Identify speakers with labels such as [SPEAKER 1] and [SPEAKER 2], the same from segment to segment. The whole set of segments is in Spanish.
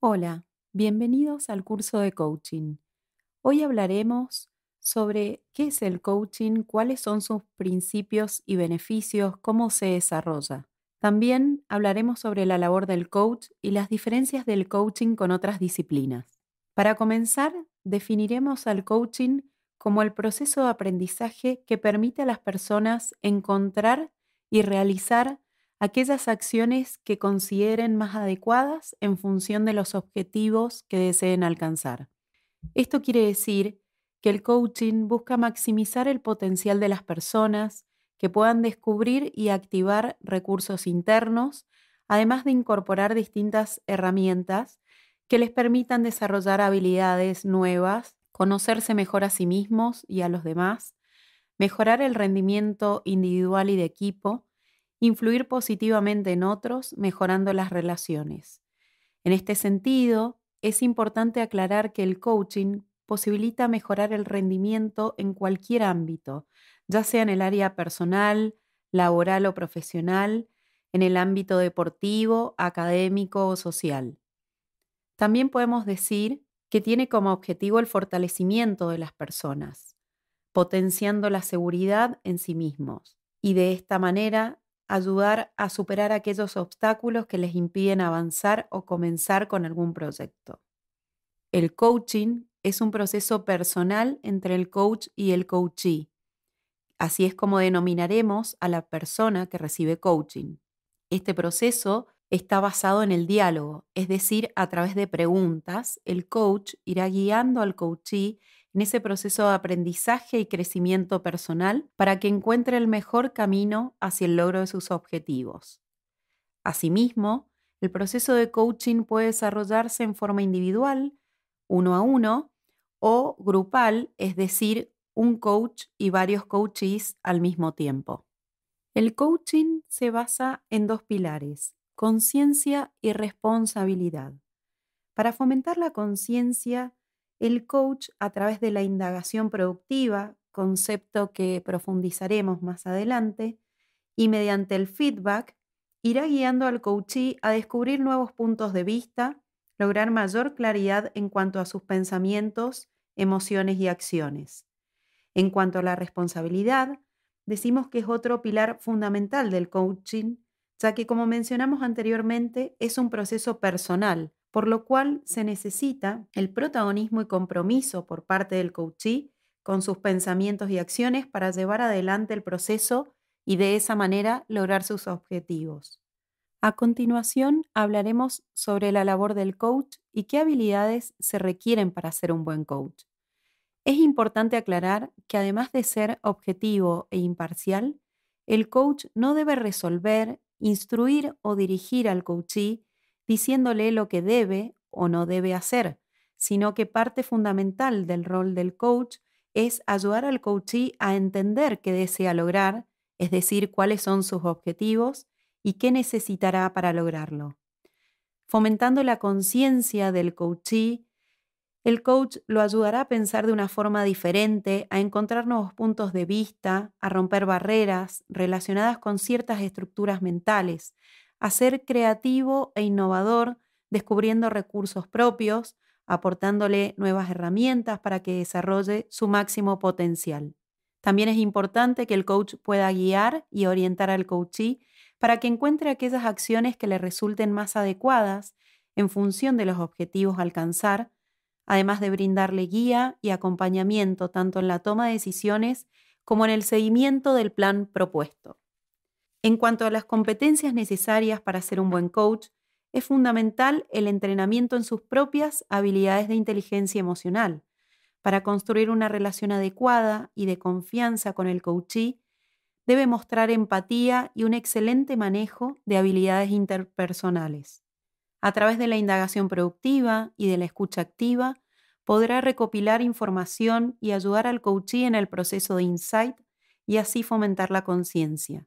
[SPEAKER 1] Hola, bienvenidos al curso de coaching. Hoy hablaremos sobre qué es el coaching, cuáles son sus principios y beneficios, cómo se desarrolla. También hablaremos sobre la labor del coach y las diferencias del coaching con otras disciplinas. Para comenzar, definiremos al coaching como el proceso de aprendizaje que permite a las personas encontrar y realizar aquellas acciones que consideren más adecuadas en función de los objetivos que deseen alcanzar. Esto quiere decir que el coaching busca maximizar el potencial de las personas, que puedan descubrir y activar recursos internos, además de incorporar distintas herramientas que les permitan desarrollar habilidades nuevas, conocerse mejor a sí mismos y a los demás, mejorar el rendimiento individual y de equipo, influir positivamente en otros, mejorando las relaciones. En este sentido, es importante aclarar que el coaching posibilita mejorar el rendimiento en cualquier ámbito, ya sea en el área personal, laboral o profesional, en el ámbito deportivo, académico o social. También podemos decir que tiene como objetivo el fortalecimiento de las personas, potenciando la seguridad en sí mismos y de esta manera ayudar a superar aquellos obstáculos que les impiden avanzar o comenzar con algún proyecto. El coaching es un proceso personal entre el coach y el coachee. Así es como denominaremos a la persona que recibe coaching. Este proceso está basado en el diálogo, es decir, a través de preguntas, el coach irá guiando al coachee en ese proceso de aprendizaje y crecimiento personal para que encuentre el mejor camino hacia el logro de sus objetivos. Asimismo, el proceso de coaching puede desarrollarse en forma individual, uno a uno, o grupal, es decir, un coach y varios coaches al mismo tiempo. El coaching se basa en dos pilares, conciencia y responsabilidad. Para fomentar la conciencia, el coach, a través de la indagación productiva, concepto que profundizaremos más adelante, y mediante el feedback, irá guiando al coachee a descubrir nuevos puntos de vista, lograr mayor claridad en cuanto a sus pensamientos, emociones y acciones. En cuanto a la responsabilidad, decimos que es otro pilar fundamental del coaching, ya que como mencionamos anteriormente, es un proceso personal por lo cual se necesita el protagonismo y compromiso por parte del coachí con sus pensamientos y acciones para llevar adelante el proceso y de esa manera lograr sus objetivos. A continuación hablaremos sobre la labor del coach y qué habilidades se requieren para ser un buen coach. Es importante aclarar que además de ser objetivo e imparcial, el coach no debe resolver, instruir o dirigir al coachee diciéndole lo que debe o no debe hacer, sino que parte fundamental del rol del coach es ayudar al coachee a entender qué desea lograr, es decir, cuáles son sus objetivos y qué necesitará para lograrlo. Fomentando la conciencia del coachee, el coach lo ayudará a pensar de una forma diferente, a encontrar nuevos puntos de vista, a romper barreras relacionadas con ciertas estructuras mentales, a ser creativo e innovador, descubriendo recursos propios, aportándole nuevas herramientas para que desarrolle su máximo potencial. También es importante que el coach pueda guiar y orientar al coachee para que encuentre aquellas acciones que le resulten más adecuadas en función de los objetivos a alcanzar, además de brindarle guía y acompañamiento tanto en la toma de decisiones como en el seguimiento del plan propuesto. En cuanto a las competencias necesarias para ser un buen coach, es fundamental el entrenamiento en sus propias habilidades de inteligencia emocional. Para construir una relación adecuada y de confianza con el coachí, debe mostrar empatía y un excelente manejo de habilidades interpersonales. A través de la indagación productiva y de la escucha activa, podrá recopilar información y ayudar al coachí en el proceso de insight y así fomentar la conciencia.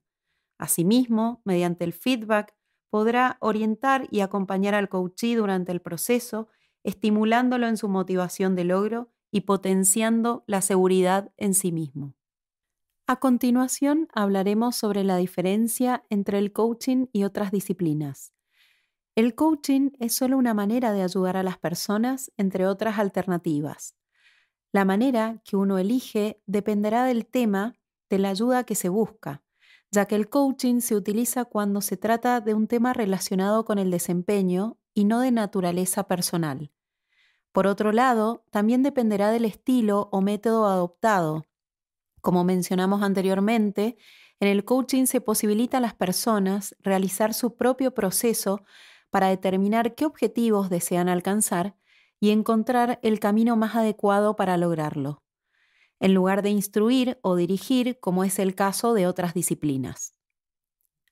[SPEAKER 1] Asimismo, mediante el feedback, podrá orientar y acompañar al coachee durante el proceso, estimulándolo en su motivación de logro y potenciando la seguridad en sí mismo. A continuación hablaremos sobre la diferencia entre el coaching y otras disciplinas. El coaching es solo una manera de ayudar a las personas entre otras alternativas. La manera que uno elige dependerá del tema, de la ayuda que se busca, ya que el coaching se utiliza cuando se trata de un tema relacionado con el desempeño y no de naturaleza personal. Por otro lado, también dependerá del estilo o método adoptado. Como mencionamos anteriormente, en el coaching se posibilita a las personas realizar su propio proceso para determinar qué objetivos desean alcanzar y encontrar el camino más adecuado para lograrlo en lugar de instruir o dirigir como es el caso de otras disciplinas.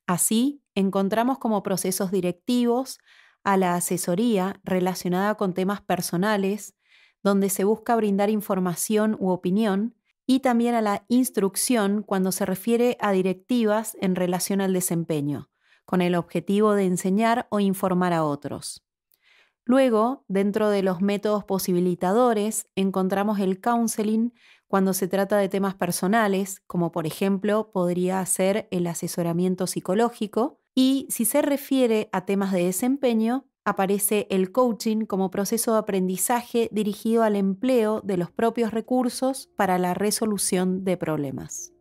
[SPEAKER 1] Así, encontramos como procesos directivos a la asesoría relacionada con temas personales, donde se busca brindar información u opinión, y también a la instrucción cuando se refiere a directivas en relación al desempeño, con el objetivo de enseñar o informar a otros. Luego, dentro de los métodos posibilitadores, encontramos el counseling cuando se trata de temas personales, como por ejemplo podría ser el asesoramiento psicológico, y si se refiere a temas de desempeño, aparece el coaching como proceso de aprendizaje dirigido al empleo de los propios recursos para la resolución de problemas.